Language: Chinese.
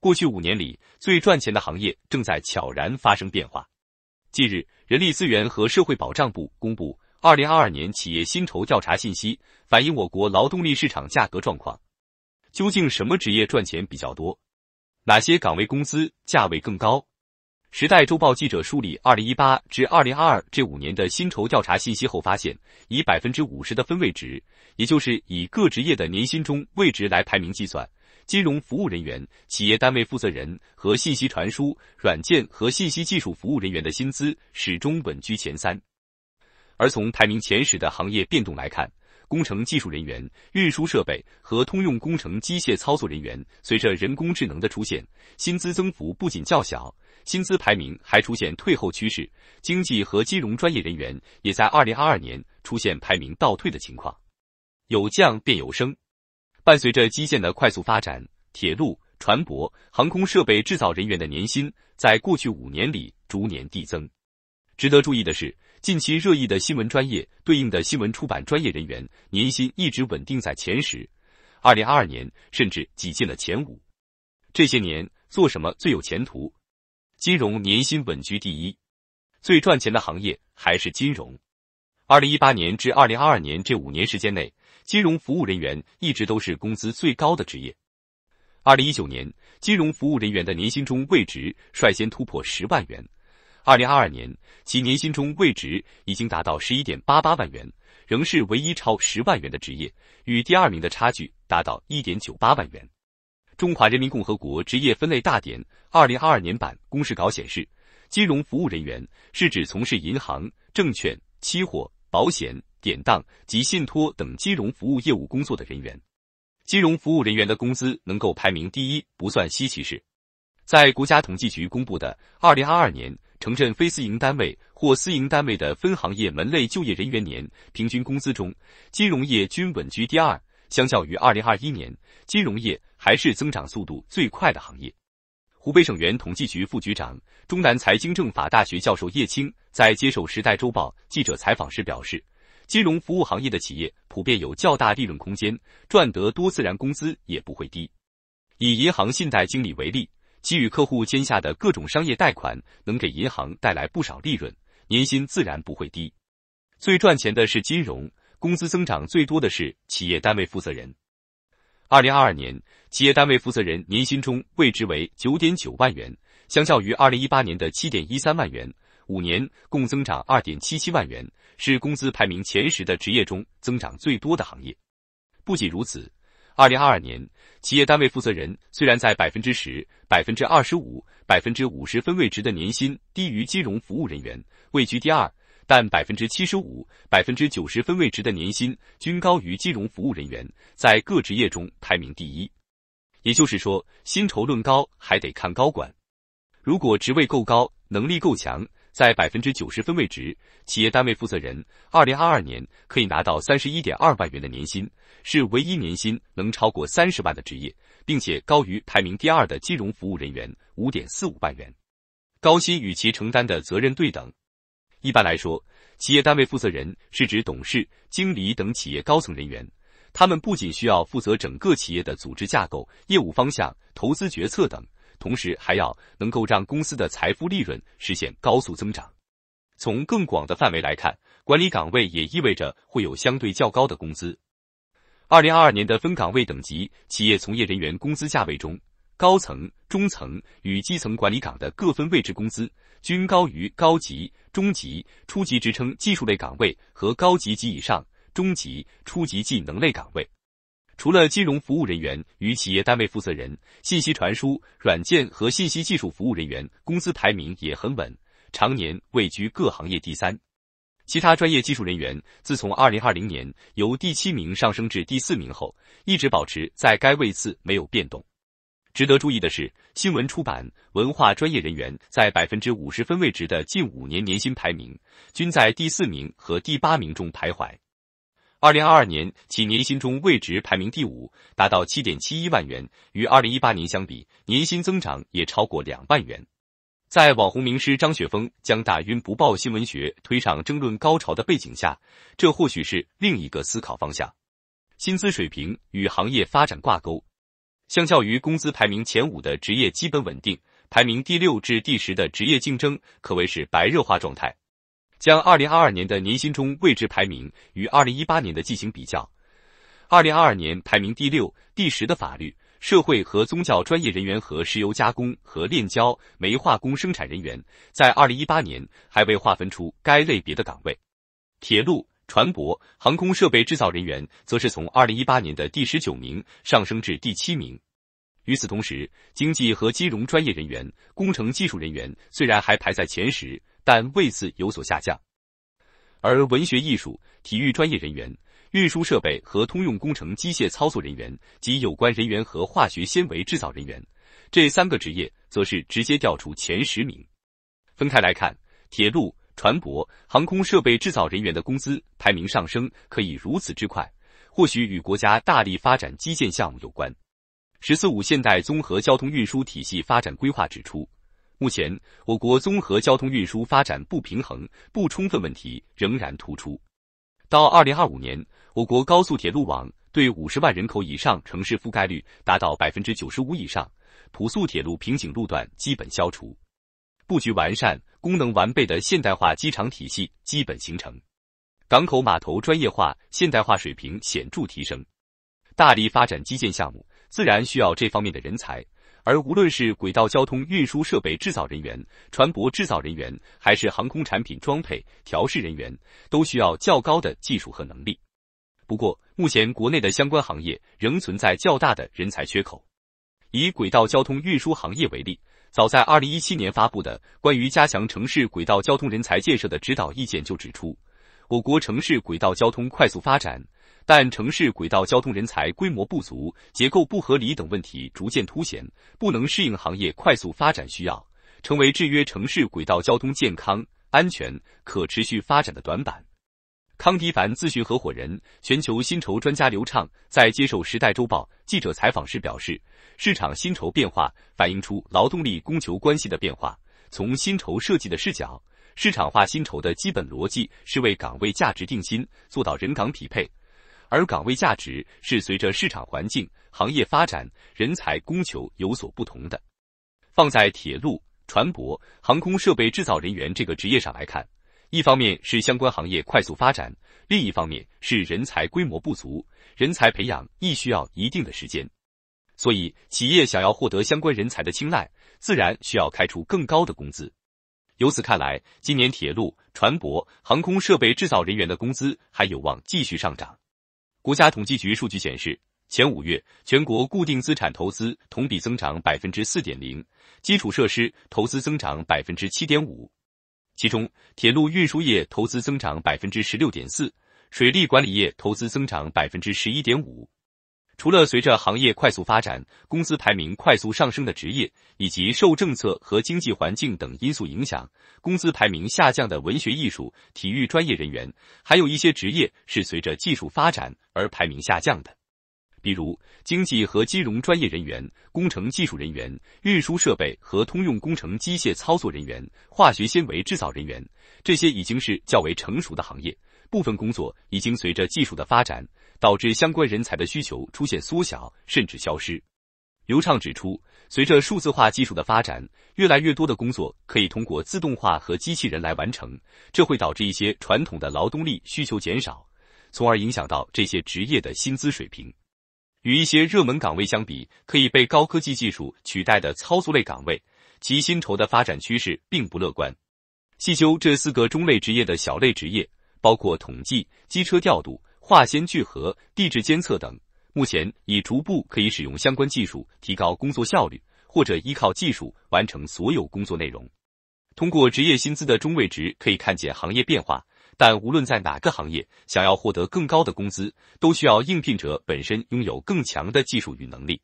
过去五年里最赚钱的行业正在悄然发生变化。近日，人力资源和社会保障部公布二零二二年企业薪酬调查信息，反映我国劳动力市场价格状况。究竟什么职业赚钱比较多？哪些岗位工资价位更高？时代周报记者梳理二零一八至二零二二这五年的薪酬调查信息后发现，以百分之五十的分位值，也就是以各职业的年薪中位值来排名计算。金融服务人员、企业单位负责人和信息传输、软件和信息技术服务人员的薪资始终稳居前三。而从排名前十的行业变动来看，工程技术人员、运输设备和通用工程机械操作人员随着人工智能的出现，薪资增幅不仅较小，薪资排名还出现退后趋势。经济和金融专业人员也在二零二二年出现排名倒退的情况，有降便有升。伴随着基建的快速发展，铁路、船舶、航空设备制造人员的年薪在过去五年里逐年递增。值得注意的是，近期热议的新闻专业对应的新闻出版专业人员年薪一直稳定在前十，二零二二年甚至挤进了前五。这些年做什么最有前途？金融年薪稳居第一，最赚钱的行业还是金融。二零一八年至二零二二年这五年时间内。金融服务人员一直都是工资最高的职业。二零一九年，金融服务人员的年薪中位值率先突破十万元。二零二二年，其年薪中位值已经达到十一点八八万元，仍是唯一超十万元的职业，与第二名的差距达到一点九八万元。中华人民共和国职业分类大典二零二二年版公示稿显示，金融服务人员是指从事银行、证券、期货、保险。典当及信托等金融服务业务工作的人员，金融服务人员的工资能够排名第一不算稀奇事。在国家统计局公布的二零二二年城镇非私营单位或私营单位的分行业门类就业人员年平均工资中，金融业均稳居第二。相较于二零二一年，金融业还是增长速度最快的行业。湖北省原统计局副局长、中南财经政法大学教授叶青在接受《时代周报》记者采访时表示。金融服务行业的企业普遍有较大利润空间，赚得多自然工资也不会低。以银行信贷经理为例，给予客户签下的各种商业贷款，能给银行带来不少利润，年薪自然不会低。最赚钱的是金融，工资增长最多的是企业单位负责人。二零二二年，企业单位负责人年薪中位值为九点九万元，相较于二零一八年的七点一三万元。五年共增长二点七七万元，是工资排名前十的职业中增长最多的行业。不仅如此，二零二二年企业单位负责人虽然在百分之十、百分之二十五、百分之五十分位值的年薪低于金融服务人员，位居第二，但百分之七十五、百分之九十分位值的年薪均高于金融服务人员，在各职业中排名第一。也就是说，薪酬论高还得看高管，如果职位够高，能力够强。在百分之九十分位值，企业单位负责人二零二二年可以拿到三十一点二万元的年薪，是唯一年薪能超过三十万的职业，并且高于排名第二的金融服务人员五点四五万元。高薪与其承担的责任对等。一般来说，企业单位负责人是指董事、经理等企业高层人员，他们不仅需要负责整个企业的组织架构、业务方向、投资决策等。同时还要能够让公司的财富利润实现高速增长。从更广的范围来看，管理岗位也意味着会有相对较高的工资。二零二二年的分岗位等级企业从业人员工资价位中，高层、中层与基层管理岗的各分位置工资均高于高级、中级、初级职称技术类岗位和高级及以上、中级、初级技能类岗位。除了金融服务人员与企业单位负责人，信息传输、软件和信息技术服务人员工资排名也很稳，常年位居各行业第三。其他专业技术人员自从2020年由第七名上升至第四名后，一直保持在该位次没有变动。值得注意的是，新闻出版、文化专业人员在百分之五十分位值的近五年年薪排名均在第四名和第八名中徘徊。二零二二年，其年薪中位值排名第五，达到七点七一万元，与二零一八年相比，年薪增长也超过两万元。在网红名师张雪峰将“打晕不报新闻学”推上争论高潮的背景下，这或许是另一个思考方向。薪资水平与行业发展挂钩，相较于工资排名前五的职业基本稳定，排名第六至第十的职业竞争可谓是白热化状态。将二零二二年的年薪中位置排名与二零一八年的进行比较，二零二二年排名第六、第十的法律、社会和宗教专业人员和石油加工和炼焦、煤化工生产人员，在二零一八年还未划分出该类别的岗位；铁路、船舶、航空设备制造人员则是从二零一八年的第十九名上升至第七名。与此同时，经济和金融专业人员、工程技术人员虽然还排在前十，但位次有所下降。而文学艺术、体育专业人员、运输设备和通用工程机械操作人员及有关人员和化学纤维制造人员这三个职业，则是直接调出前十名。分开来看，铁路、船舶、航空设备制造人员的工资排名上升可以如此之快，或许与国家大力发展基建项目有关。“十四五”现代综合交通运输体系发展规划指出，目前我国综合交通运输发展不平衡、不充分问题仍然突出。到二零二五年，我国高速铁路网对五十万人口以上城市覆盖率达到百分之九十五以上，普速铁路瓶颈路段基本消除，布局完善、功能完备的现代化机场体系基本形成，港口码头专业化、现代化水平显著提升，大力发展基建项目。自然需要这方面的人才，而无论是轨道交通运输设备制造人员、船舶制造人员，还是航空产品装配调试人员，都需要较高的技术和能力。不过，目前国内的相关行业仍存在较大的人才缺口。以轨道交通运输行业为例，早在二零一七年发布的《关于加强城市轨道交通人才建设的指导意见》就指出，我国城市轨道交通快速发展。但城市轨道交通人才规模不足、结构不合理等问题逐渐凸显，不能适应行业快速发展需要，成为制约城市轨道交通健康、安全、可持续发展的短板。康迪凡咨询合伙人、全球薪酬专家刘畅在接受《时代周报》记者采访时表示：“市场薪酬变化反映出劳动力供求关系的变化。从薪酬设计的视角，市场化薪酬的基本逻辑是为岗位价值定薪，做到人岗匹配。”而岗位价值是随着市场环境、行业发展、人才供求有所不同的。放在铁路、船舶、航空设备制造人员这个职业上来看，一方面是相关行业快速发展，另一方面是人才规模不足，人才培养亦需要一定的时间。所以，企业想要获得相关人才的青睐，自然需要开出更高的工资。由此看来，今年铁路、船舶、航空设备制造人员的工资还有望继续上涨。国家统计局数据显示，前五月全国固定资产投资同比增长百分之四点零，基础设施投资增长百分之七点五，其中铁路运输业投资增长百分之十六点四，水利管理业投资增长百分之十一点五。除了随着行业快速发展，工资排名快速上升的职业，以及受政策和经济环境等因素影响，工资排名下降的文学艺术、体育专业人员，还有一些职业是随着技术发展而排名下降的，比如经济和金融专业人员、工程技术人员、运输设备和通用工程机械操作人员、化学纤维制造人员，这些已经是较为成熟的行业，部分工作已经随着技术的发展。导致相关人才的需求出现缩小甚至消失。刘畅指出，随着数字化技术的发展，越来越多的工作可以通过自动化和机器人来完成，这会导致一些传统的劳动力需求减少，从而影响到这些职业的薪资水平。与一些热门岗位相比，可以被高科技技术取代的操作类岗位，其薪酬的发展趋势并不乐观。细究这四个中类职业的小类职业，包括统计、机车调度。化纤聚合、地质监测等，目前已逐步可以使用相关技术提高工作效率，或者依靠技术完成所有工作内容。通过职业薪资的中位值可以看见行业变化，但无论在哪个行业，想要获得更高的工资，都需要应聘者本身拥有更强的技术与能力。